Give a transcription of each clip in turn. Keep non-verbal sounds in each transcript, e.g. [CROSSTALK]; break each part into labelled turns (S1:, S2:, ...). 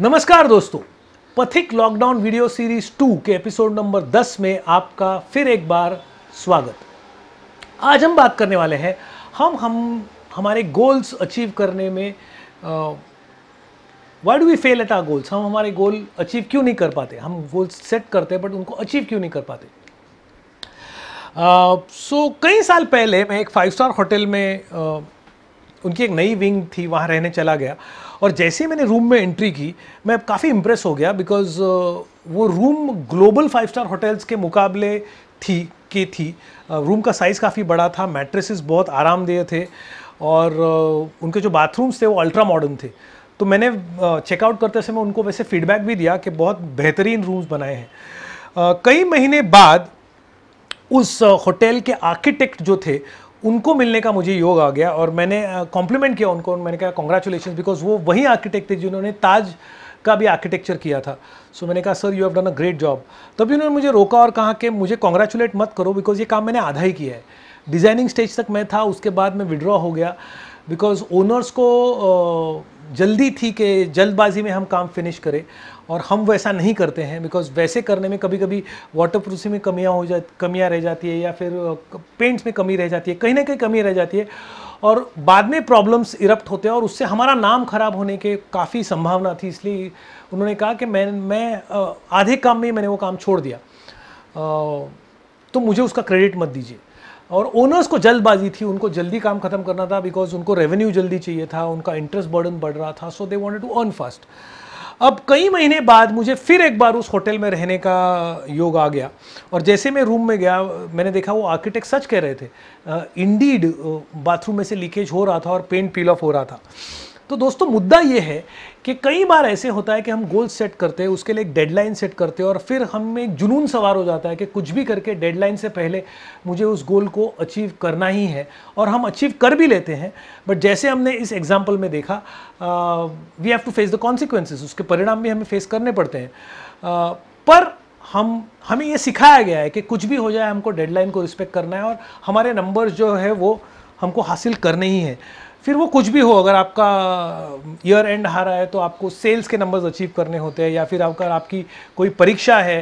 S1: नमस्कार दोस्तों Pathik lockdown video series two के एपिसोड नंबर दस में आपका फिर एक बार स्वागत आज हम बात करने वाले हैं हम हम हमारे गोल्स अचीव करने में why do we fail at our goals हम हमारे गोल अचीव क्यों नहीं कर पाते हम गोल्स सेट करते हैं बट उनको अचीव क्यों नहीं कर पाते सो uh, so, कई साल पहले मैं एक फाइव स्टार होटल में uh, उनकी एक नई विंग थी वहाँ रहने चला गया और जैसे ही मैंने रूम में एंट्री की मैं काफ़ी इम्प्रेस हो गया बिकॉज वो room global five star hotels के मुकाबले थी के थी रूम का साइज़ काफ़ी बड़ा था मैट्रेसेस बहुत आरामदेह थे और उनके जो बाथरूम्स थे वो अल्ट्रा मॉडर्न थे तो मैंने चेकआउट करते समय उनको वैसे फीडबैक भी दिया कि बहुत बेहतरीन रूम्स बनाए हैं कई महीने बाद उस होटल के आर्किटेक्ट जो थे उनको मिलने का मुझे योग आ गया और मैंने कॉम्प्लीमेंट किया उनको मैंने कहा कॉन्ग्रेचुलेशन बिकॉज वो वही आर्किटेक्ट थे जिन्होंने ताज का भी आर्किटेक्चर किया था सो so, मैंने कहा sir you have done a great job तभी उन्होंने मुझे रोका और कहा कि मुझे कॉन्ग्रेचुलेट मत करो बिकॉज ये काम मैंने आधा ही किया है डिज़ाइनिंग स्टेज तक मैं था उसके बाद मैं विड्रॉ हो गया बिकॉज ओनर्स को uh, जल्दी थी कि जल्दबाजी में हम काम फिनिश करें और हम वैसा नहीं करते हैं बिकॉज वैसे करने में कभी कभी वाटर प्रूफिंग में कमियाँ हो जा कमियाँ रह जाती है या फिर पेंट्स में कमी रह जाती है कहीं ना कहीं कमी रह जाती है और बाद में प्रॉब्लम्स इरप्ट होते हैं और उससे हमारा नाम ख़राब होने के काफ़ी संभावना थी इसलिए उन्होंने कहा कि मैं मैं आधे काम में ही मैंने वो काम छोड़ दिया तो मुझे उसका क्रेडिट मत दीजिए और ओनर्स को जल्दबाजी थी उनको जल्दी काम खत्म करना था बिकॉज उनको रेवेन्यू जल्दी चाहिए था उनका इंटरेस्ट बर्डन बढ़ रहा था so they want to earn fast अब कई महीने बाद मुझे फिर एक बार उस होटल में रहने का योग आ गया और जैसे मैं रूम में गया मैंने देखा वो आर्किटेक्ट सच कह रहे थे इंडीड बाथरूम में से लीकेज हो रहा था और पेंट पील ऑफ हो रहा था तो दोस्तों मुद्दा ये है कि कई बार ऐसे होता है कि हम गोल सेट करते हैं उसके लिए एक डेडलाइन सेट करते हैं और फिर हमें जुनून सवार हो जाता है कि कुछ भी करके डेडलाइन से पहले मुझे उस गोल को अचीव करना ही है और हम अचीव कर भी लेते हैं बट जैसे हमने इस एग्जाम्पल में देखा we have to face the consequences उसके परिणाम भी हमें फेस करने पड़ते हैं आ, पर हम हमें ये सिखाया गया है कि कुछ भी हो जाए हमको डेडलाइन को रिस्पेक्ट करना है और हमारे नंबर्स जो है वो हमको हासिल करने ही हैं फिर वो कुछ भी हो अगर आपका ईयर एंड आ रहा है तो आपको सेल्स के नंबर्स अचीव करने होते हैं या फिर अगर आपकी कोई परीक्षा है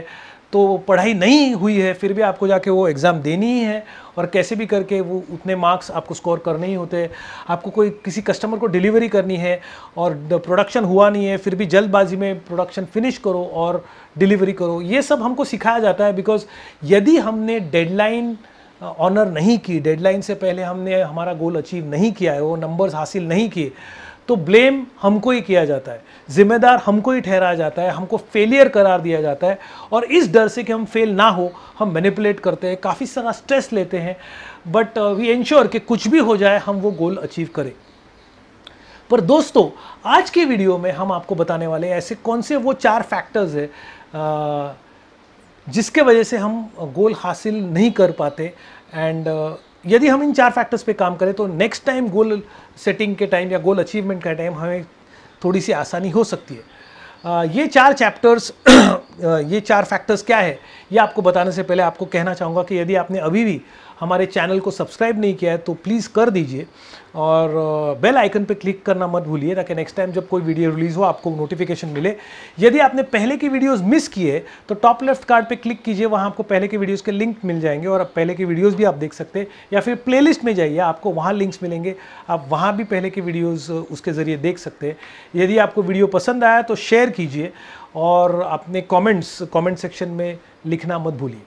S1: तो पढ़ाई नहीं हुई है फिर भी आपको जाके वो एग्ज़ाम देनी ही है और कैसे भी करके वो उतने मार्क्स आपको स्कोर करने ही होते हैं आपको कोई किसी कस्टमर को डिलीवरी करनी है और प्रोडक्शन हुआ नहीं है फिर भी जल्दबाजी में प्रोडक्शन फिनिश करो और डिलीवरी करो ये सब हमको सिखाया जाता है बिकॉज़ यदि हमने डेडलाइन ऑनर नहीं की डेडलाइन से पहले हमने हमारा गोल अचीव नहीं किया है वो नंबर्स हासिल नहीं किए तो ब्लेम हमको ही किया जाता है जिम्मेदार हमको ही ठहराया जाता है हमको फेलियर करार दिया जाता है और इस डर से कि हम फेल ना हो हम मैनिपुलेट करते हैं काफ़ी सारा स्ट्रेस लेते हैं बट वी इंश्योर कि कुछ भी हो जाए हम वो गोल अचीव करें पर दोस्तों आज के वीडियो में हम आपको बताने वाले ऐसे कौन से वो चार फैक्टर्स है आ, जिसके वजह से हम गोल हासिल नहीं कर पाते एंड यदि हम इन चार फैक्टर्स पे काम करें तो नेक्स्ट टाइम गोल सेटिंग के टाइम या गोल अचीवमेंट का टाइम हमें थोड़ी सी आसानी हो सकती है ये चार चैप्टर्स ये चार फैक्टर्स क्या है ये आपको बताने से पहले आपको कहना चाहूँगा कि यदि आपने अभी भी हमारे चैनल को सब्सक्राइब नहीं किया है तो प्लीज़ कर दीजिए और बेल आइकन पर क्लिक करना मत भूलिए ताकि नेक्स्ट टाइम जब कोई वीडियो रिलीज़ हो आपको नोटिफिकेशन मिले यदि आपने पहले की वीडियोस मिस किए तो टॉप लेफ्ट कार्ड पे क्लिक कीजिए वहाँ आपको पहले के वीडियोस के लिंक मिल जाएंगे और आप पहले के वीडियोस भी आप देख सकते हैं या फिर प्ले में जाइए आपको वहाँ लिंक्स मिलेंगे आप वहाँ भी पहले के वीडियोज़ उसके ज़रिए देख सकते हैं यदि आपको वीडियो पसंद आया तो शेयर कीजिए और अपने कमेंट्स कमेंट सेक्शन में लिखना मत भूलिए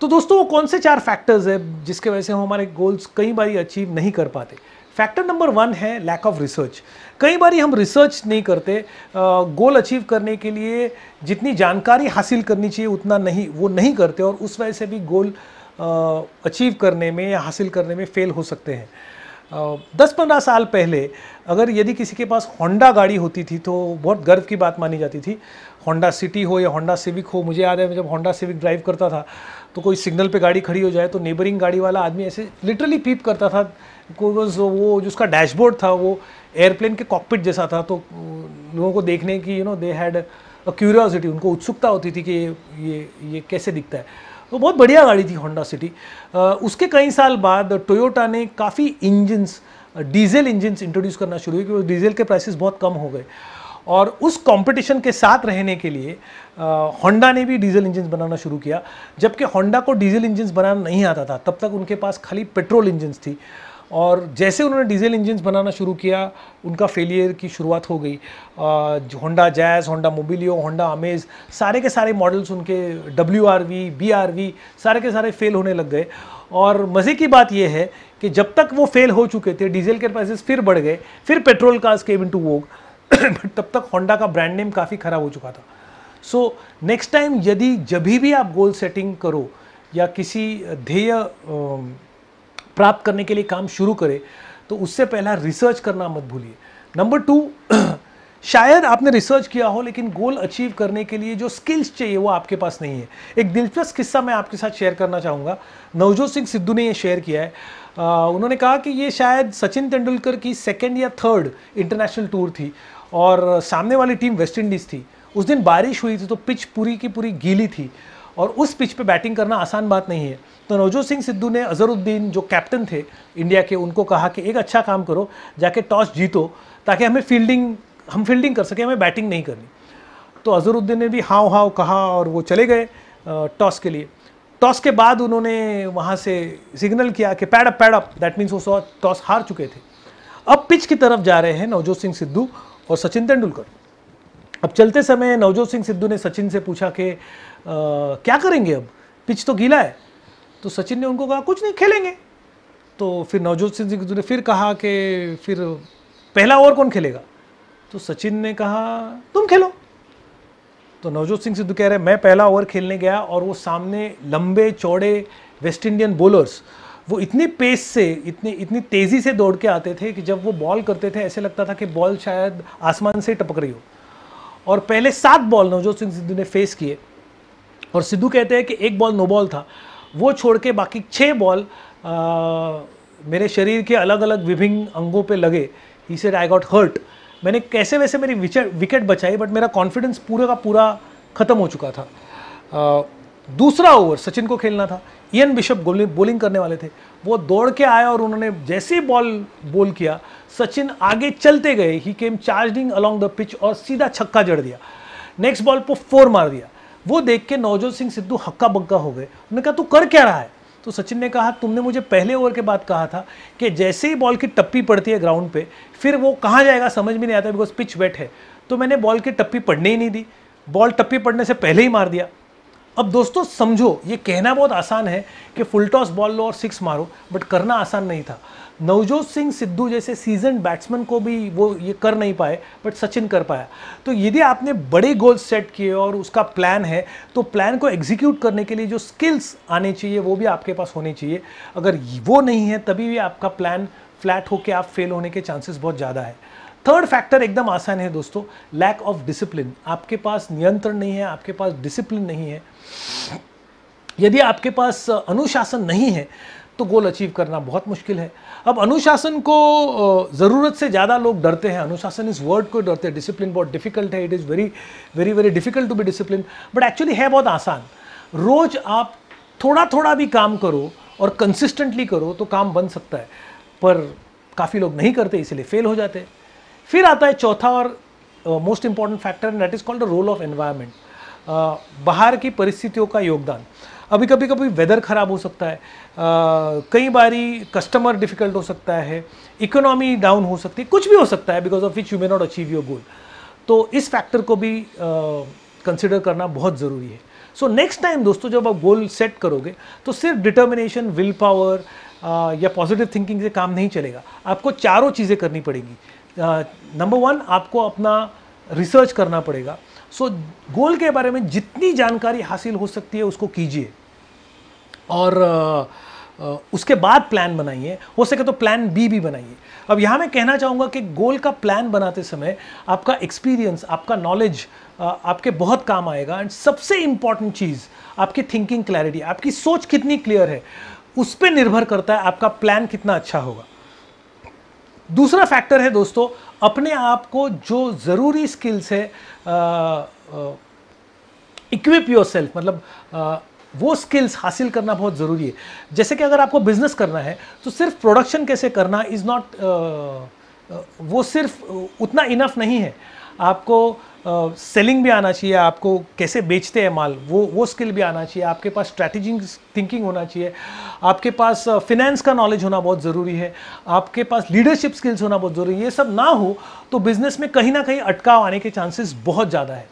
S1: तो दोस्तों वो कौन से चार फैक्टर्स है जिसके वजह से हम हमारे गोल्स कई बार अचीव नहीं कर पाते फैक्टर नंबर वन है लैक ऑफ रिसर्च कई बार हम रिसर्च नहीं करते गोल अचीव करने के लिए जितनी जानकारी हासिल करनी चाहिए उतना नहीं वो नहीं करते और उस वजह से भी गोल अचीव करने में या हासिल करने में फेल हो सकते हैं दस पंद्रह साल पहले अगर यदि किसी के पास होंडा गाड़ी होती थी तो बहुत गर्व की बात मानी जाती थी होंडा सिटी हो या होंडा सिविक हो मुझे याद है मैं जब होंडा सिविक ड्राइव करता था तो कोई सिग्नल पे गाड़ी खड़ी हो जाए तो नेबरिंग गाड़ी वाला आदमी ऐसे लिटरली पीप करता था वो जो उसका डैशबोर्ड था वो एयरप्लेन के कॉकपिट जैसा था तो लोगों को देखने की you know they had curiosity उनको उत्सुकता होती थी कि ये ये ये कैसे दिखता है तो बहुत बढ़िया गाड़ी थी होंडा सिटी उसके कई साल बाद टोयोटा ने काफ़ी इंजन्स डीजल इंजन्स इंट्रोड्यूस करना शुरू किया क्योंकि डीजल के प्राइसेस बहुत कम हो गए और उस कंपटीशन के साथ रहने के लिए होंडा ने भी डीजल इंजन्स बनाना शुरू किया जबकि होंडा को डीजल इंजन्स बनाना नहीं आता था तब तक उनके पास खाली पेट्रोल इंजन्स थी और जैसे उन्होंने डीजल इंजन्स बनाना शुरू किया उनका फेलियर की शुरुआत हो गई Honda Jazz Honda Mobilio Honda Amaze सारे के सारे मॉडल्स उनके W R V B R V सारे के सारे फेल होने लग गए और मज़े की बात यह है कि जब तक वो फेल हो चुके थे डीजल के प्राइसेस फिर बढ़ गए फिर petrol cars came into vogue तब तक होंडा का ब्रांड नेम काफ़ी ख़राब हो चुका था सो नेक्स्ट टाइम यदि जब भी आप गोल सेटिंग करो या किसी ध्येय प्राप्त करने के लिए काम शुरू करें तो उससे पहला रिसर्च करना मत भूलिए नंबर टू [CLEARS THROAT] शायद आपने रिसर्च किया हो लेकिन गोल अचीव करने के लिए जो स्किल्स चाहिए वो आपके पास नहीं है एक दिलचस्प किस्सा मैं आपके साथ शेयर करना चाहूँगा नवजोत सिंह सिद्धू ने ये शेयर किया है आ, उन्होंने कहा कि ये शायद सचिन तेंदुलकर की सेकेंड या थर्ड इंटरनेशनल टूर थी और सामने वाली टीम वेस्ट इंडीज़ थी उस दिन बारिश हुई थी तो पिच पूरी की पूरी गीली थी और उस पिच पे बैटिंग करना आसान बात नहीं है तो नवजोत सिंह सिद्धू ने अजहरुद्दीन जो कैप्टन थे इंडिया के उनको कहा कि एक अच्छा काम करो जाके टॉस जीतो ताकि हमें फील्डिंग हम फील्डिंग कर सकें हमें बैटिंग नहीं करनी तो अजहरुद्दीन ने भी हाव हाव कहा और वो चले गए टॉस के लिए टॉस के बाद उन्होंने वहाँ से सिग्नल किया कि pad up pad up that means वो सौ टॉस हार चुके थे अब पिच की तरफ जा रहे हैं नवजोत सिंह सिद्धू और सचिन तेंदुलकर अब चलते समय नवजोत सिंह सिद्धू ने सचिन से पूछा कि क्या करेंगे अब पिच तो गीला है तो सचिन ने उनको कहा कुछ नहीं खेलेंगे तो फिर नवजोत सिंह सिद्धू ने फिर कहा कि फिर पहला ओवर कौन खेलेगा तो सचिन ने कहा तुम खेलो तो नवजोत सिंह सिद्धू कह रहे हैं मैं पहला ओवर खेलने गया और वो सामने लंबे चौड़े वेस्ट इंडियन बॉलर्स वो इतने पेस से इतने इतनी तेज़ी से दौड़ के आते थे कि जब वो बॉल करते थे ऐसे लगता था कि बॉल शायद आसमान से टपक रही हो और पहले सात बॉल नवजोत सिंह सिद्धू ने फेस किए और सिद्धू कहते हैं कि एक बॉल नो बॉल था वो छोड़ के बाकी छः बॉल आ, मेरे शरीर के अलग अलग विभिन्न अंगों पे लगे he said I got hurt मैंने कैसे वैसे मेरी विकेट बचाई बट मेरा कॉन्फिडेंस पूरे का पूरा ख़त्म हो चुका था आ, दूसरा ओवर सचिन को खेलना था इन बिशप बॉलिंग करने वाले थे वो दौड़ के आया और उन्होंने जैसे ही बॉल बोल किया सचिन आगे चलते गए he came charging along the pitch और सीधा छक्का जड़ दिया नेक्स्ट बॉल पर फोर मार दिया वो देख के नवजोत सिंह सिद्धू हक्का बक्का हो गए उन्होंने कहा तू कर क्या रहा है तो सचिन ने कहा तुमने मुझे पहले ओवर के बाद कहा था कि जैसे ही बॉल की टप्पी पड़ती है ग्राउंड पे फिर वो कहाँ जाएगा समझ में नहीं आता बिकॉज पिच वेट है तो मैंने बॉल की टप्पी पड़ने ही नहीं दी बॉल टप्पी पड़ने से पहले ही मार दिया अब दोस्तों समझो ये कहना बहुत आसान है कि फुल टॉस बॉल लो और सिक्स मारो बट करना आसान नहीं था नवजोत सिंह सिद्धू जैसे सीजन बैट्समैन को भी वो ये कर नहीं पाए बट सचिन कर पाया तो यदि आपने बड़े गोल सेट किए और उसका प्लान है तो प्लान को एग्जीक्यूट करने के लिए जो स्किल्स आने चाहिए वो भी आपके पास होने चाहिए अगर वो नहीं है तभी भी आपका प्लान फ्लैट होकर आप फेल होने के चांसेस बहुत ज़्यादा है थर्ड फैक्टर एकदम आसान है दोस्तों लैक ऑफ डिसिप्लिन आपके पास नियंत्रण नहीं है आपके पास डिसिप्लिन नहीं है यदि आपके पास अनुशासन नहीं है तो गोल अचीव करना बहुत मुश्किल है अब अनुशासन को ज़रूरत से ज़्यादा लोग डरते हैं अनुशासन इस वर्ड को डरते हैं डिसिप्लिन बहुत डिफिकल्ट है it is very very very difficult to be discipline but actually है बहुत आसान रोज़ आप थोड़ा थोड़ा भी काम करो और कंसिस्टेंटली करो तो काम बन सकता है पर काफ़ी लोग नहीं करते इसलिए फेल हो जाते हैं फिर आता है चौथा और most important factor and that is called the role of environment बाहर की परिस्थितियों का योगदान अभी कभी कभी वेदर ख़राब हो सकता है कई बारी कस्टमर डिफ़िकल्ट हो सकता है इकोनॉमी डाउन हो सकती है कुछ भी हो सकता है because of which you may not achieve your goal तो इस फैक्टर को भी कंसिडर करना बहुत ज़रूरी है सो नेक्स्ट टाइम दोस्तों जब आप गोल सेट करोगे तो सिर्फ डिटर्मिनेशन विल पावर या पॉजिटिव थिंकिंग से काम नहीं चलेगा आपको चारों चीज़ें करनी पड़ेगी नंबर वन आपको अपना रिसर्च करना पड़ेगा सो so, गोल के बारे में जितनी जानकारी हासिल हो सकती है उसको कीजिए और उसके बाद प्लान बनाइए हो सके तो प्लान बी भी बनाइए अब यहाँ मैं कहना चाहूँगा कि गोल का प्लान बनाते समय आपका एक्सपीरियंस आपका नॉलेज आपके बहुत काम आएगा एंड सबसे इम्पॉर्टेंट चीज़ आपकी थिंकिंग क्लैरिटी आपकी सोच कितनी क्लियर है उस पर निर्भर करता है आपका प्लान कितना अच्छा होगा दूसरा फैक्टर है दोस्तों अपने आप को जो ज़रूरी स्किल्स है इक्विप योर सेल्फ मतलब आ, वो स्किल्स हासिल करना बहुत ज़रूरी है जैसे कि अगर आपको बिजनेस करना है तो सिर्फ प्रोडक्शन कैसे करना इज़ नॉट वो सिर्फ उतना इनफ नहीं है आपको सेलिंग भी आना चाहिए आपको कैसे बेचते हैं माल वो वो स्किल भी आना चाहिए आपके पास स्ट्रैटेजिक थिंकिंग होना चाहिए आपके पास फिनेंस का नॉलेज होना बहुत ज़रूरी है आपके पास लीडरशिप स्किल्स होना बहुत ज़रूरी है ये सब ना हो तो बिज़नेस में कहीं ना कहीं अटकाव आने के चांसेस बहुत ज़्यादा है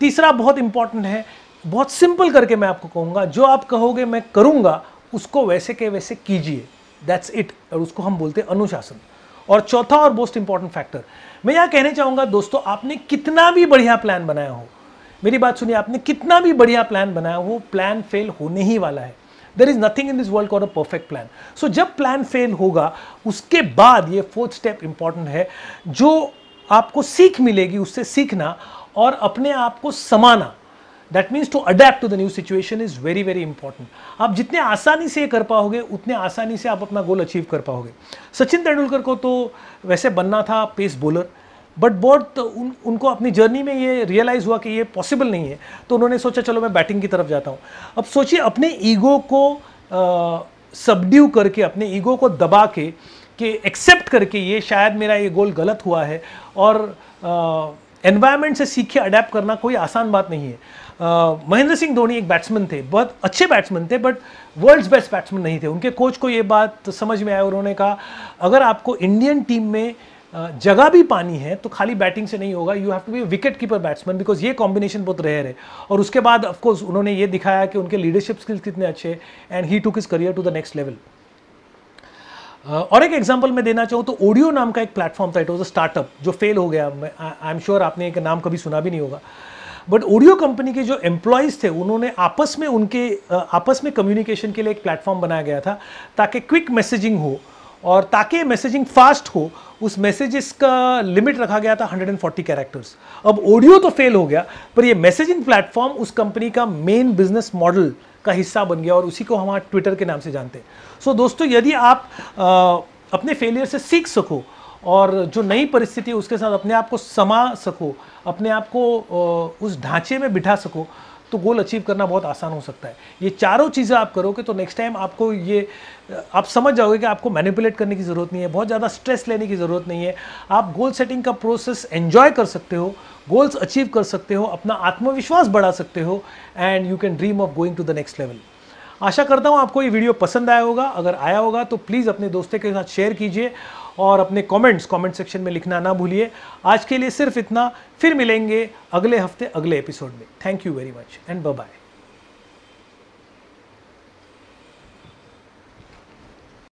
S1: तीसरा बहुत इंपॉर्टेंट है बहुत सिंपल करके मैं आपको कहूँगा जो आप कहोगे मैं करूँगा उसको वैसे के वैसे कीजिए दैट्स इट और उसको हम बोलते हैं अनुशासन और चौथा और मोस्ट इंपॉर्टेंट फैक्टर मैं यह कहने चाहूँगा दोस्तों आपने कितना भी बढ़िया प्लान बनाया हो मेरी बात सुनिए आपने कितना भी बढ़िया प्लान बनाया हो प्लान फेल होने ही वाला है there is nothing in this world called a perfect plan सो जब प्लान फेल होगा उसके बाद ये फोर्थ स्टेप इंपॉर्टेंट है जो आपको सीख मिलेगी उससे सीखना और अपने आप को समाना that means to adapt to the new situation is very very important आप जितने आसानी से ये कर पाओगे उतने आसानी से आप अपना गोल अचीव कर पाओगे सचिन तेंदुलकर को तो वैसे बनना था पेस बॉलर बट बॉट उन उनको अपनी जर्नी में ये रियलाइज़ हुआ कि ये पॉसिबल नहीं है तो उन्होंने सोचा चलो मैं बैटिंग की तरफ जाता हूँ अब सोचिए अपने ईगो को सबड्यू करके अपने ईगो को दबा के कि एक्सेप्ट करके ये शायद मेरा ये गोल गलत हुआ है और एनवायरनमेंट से सीख के अडेप्ट करना कोई आसान बात नहीं है महेंद्र सिंह धोनी एक बैट्समैन थे बहुत अच्छे बैट्समैन थे बट वर्ल्ड्स बेस्ट बैट्समैन नहीं थे उनके कोच को ये बात समझ में आया उन्होंने कहा अगर आपको इंडियन टीम में जगह भी पानी है तो खाली बैटिंग से नहीं होगा you have to be wicket keeper batsman because ये कॉम्बिनेशन बहुत रेयर है और उसके बाद ऑफकोर्स उन्होंने ये दिखाया कि उनके लीडरशिप स्किल्स कितने अच्छे and he took his career to the next level और एक एग्जाम्पल मैं देना चाहूँ तो ओडियो नाम का एक प्लेटफॉर्म था इट वॉज अ स्टार्टअप जो फेल हो गया आई एम श्योर आपने एक नाम कभी सुना भी नहीं होगा बट ओडियो कंपनी के जो एम्प्लॉयज़ थे उन्होंने आपस में उनके आपस में कम्युनिकेशन के लिए एक प्लेटफॉर्म बनाया गया था ताकि क्विक मैसेजिंग हो और ताकि मैसेजिंग फास्ट हो उस मैसेजेस का लिमिट रखा गया था 140 कैरेक्टर्स अब ऑडियो तो फेल हो गया पर ये मैसेजिंग प्लेटफॉर्म उस कंपनी का मेन बिजनेस मॉडल का हिस्सा बन गया और उसी को हम आज ट्विटर के नाम से जानते हैं सो so, दोस्तों यदि आप आ, अपने फेलियर से सीख सको और जो नई परिस्थिति है उसके साथ अपने आप को समा सको अपने आप को उस ढांचे में बिठा सको तो गोल अचीव करना बहुत आसान हो सकता है ये चारों चीज़ें आप करोगे तो नेक्स्ट टाइम आपको ये आप समझ जाओगे कि आपको मैनिपुलेट करने की ज़रूरत नहीं है बहुत ज़्यादा स्ट्रेस लेने की ज़रूरत नहीं है आप गोल सेटिंग का प्रोसेस एन्जॉय कर सकते हो गोल्स अचीव कर सकते हो अपना आत्मविश्वास बढ़ा सकते हो and you can dream of going to the next level आशा करता हूँ आपको ये वीडियो पसंद आया होगा अगर आया होगा तो प्लीज़ अपने दोस्तों के साथ शेयर कीजिए और अपने कमेंट्स कमेंट सेक्शन में लिखना ना भूलिए आज के लिए सिर्फ इतना फिर मिलेंगे अगले हफ्ते अगले एपिसोड में thank you very much and bye